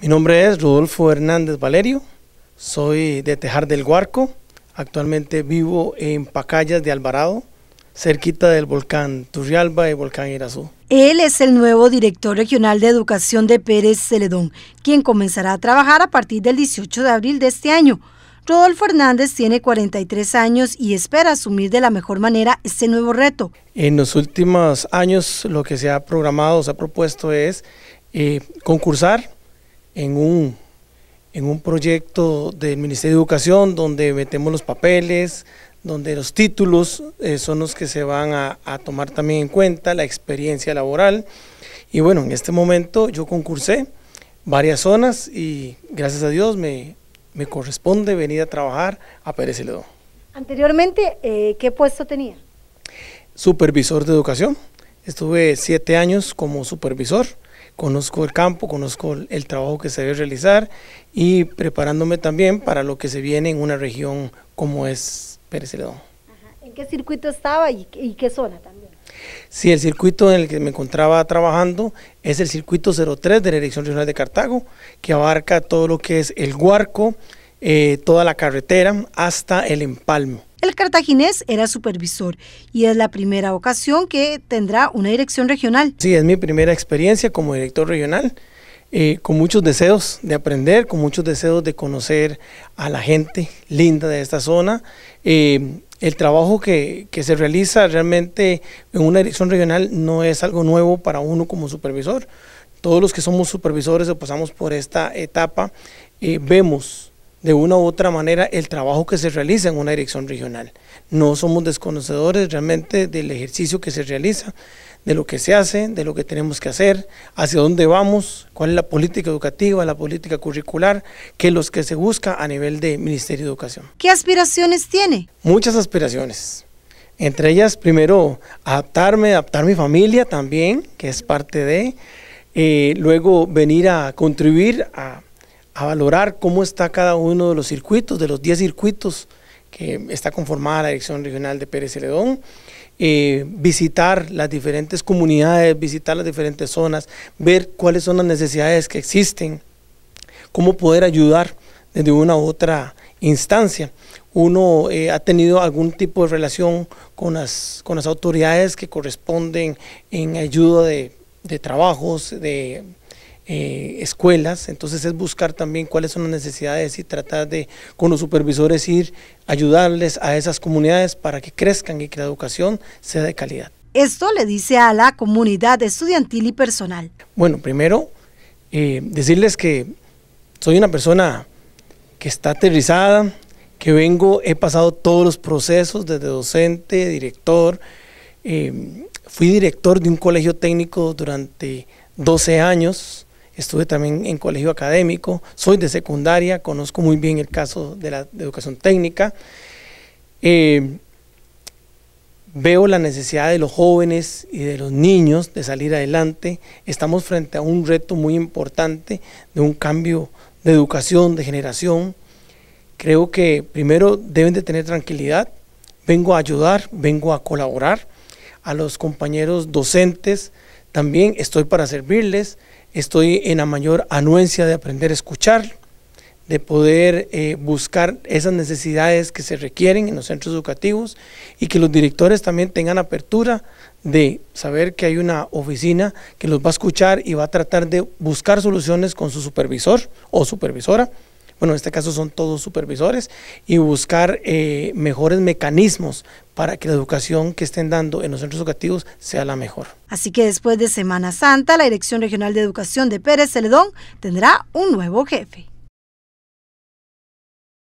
Mi nombre es Rodolfo Hernández Valerio, soy de Tejar del Guarco, actualmente vivo en Pacayas de Alvarado, cerquita del volcán Turrialba y volcán Irazú. Él es el nuevo director regional de educación de Pérez Celedón, quien comenzará a trabajar a partir del 18 de abril de este año. Rodolfo Hernández tiene 43 años y espera asumir de la mejor manera este nuevo reto. En los últimos años lo que se ha programado, se ha propuesto es eh, concursar en un, en un proyecto del Ministerio de Educación donde metemos los papeles, donde los títulos eh, son los que se van a, tomar también en cuenta, la experiencia laboral. Y bueno, en este momento yo concursé varias zonas y gracias a Dios me, me corresponde venir a trabajar a Pérez Celedón. Anteriormente, eh, ¿qué puesto tenía? Supervisor de educación. Estuve siete años como supervisor conozco el campo, conozco el trabajo que se debe realizar y preparándome también para lo que se viene en una región como es Pérez Celedón. ¿En qué circuito estaba y, qué zona también? Sí, el circuito en el que me encontraba trabajando es el circuito 03 de la Dirección Regional de Cartago, que abarca todo lo que es el Huarco, eh, toda la carretera hasta el Empalmo. El cartaginés era supervisor y es la primera ocasión que tendrá una dirección regional. Sí, es mi primera experiencia como director regional. Eh, con muchos deseos de aprender, con muchos deseos de conocer a la gente linda de esta zona. Eh, el trabajo que, se realiza realmente en una dirección regional no es algo nuevo para uno como supervisor. Todos los que somos supervisores o pasamos por esta etapa, eh, vemos de una u otra manera el trabajo que se realiza en una dirección regional. No somos desconocedores realmente del ejercicio que se realiza, de lo que se hace, de lo que tenemos que hacer, hacia dónde vamos, cuál es la política educativa, la política curricular, que los que se busca a nivel de Ministerio de Educación. ¿Qué aspiraciones tiene? Muchas aspiraciones. Entre ellas, primero, adaptarme, adaptar mi familia también, que es parte de, eh, luego venir a contribuir a a valorar cómo está cada uno de los circuitos, de los 10 circuitos que está conformada la Dirección Regional de Pérez Celedón, eh, visitar las diferentes comunidades, visitar las diferentes zonas, ver cuáles son las necesidades que existen, cómo poder ayudar desde una u otra instancia. Uno eh, ha tenido algún tipo de relación con las, con las autoridades que corresponden en ayuda de trabajos, de eh, escuelas, entonces es buscar también cuáles son las necesidades y tratar de con los supervisores ir ayudarles a esas comunidades para que crezcan y que la educación sea de calidad. Esto le dice a la comunidad estudiantil y personal. Bueno, primero eh, decirles que soy una persona que está aterrizada, que vengo, he pasado todos los procesos desde docente, director, eh, fui director de un colegio técnico durante 12 años, estuve también en colegio académico, soy de secundaria, conozco muy bien el caso de la educación técnica. Eh, veo la necesidad de los jóvenes y de los niños de salir adelante. Estamos frente a un reto muy importante de un cambio de educación, de generación. Creo que primero deben de tener tranquilidad. Vengo a ayudar, vengo a colaborar a los compañeros docentes. También estoy para servirles estoy en la mayor anuencia de aprender a escuchar, de poder eh, buscar esas necesidades que se requieren en los centros educativos y que los directores también tengan apertura de saber que hay una oficina que los va a escuchar y va a tratar de buscar soluciones con su supervisor o supervisora bueno, en este caso son todos supervisores, y buscar eh, mejores mecanismos para que la educación que estén dando en los centros educativos sea la mejor. Así que después de Semana Santa, la Dirección Regional de Educación de Pérez Celedón tendrá un nuevo jefe.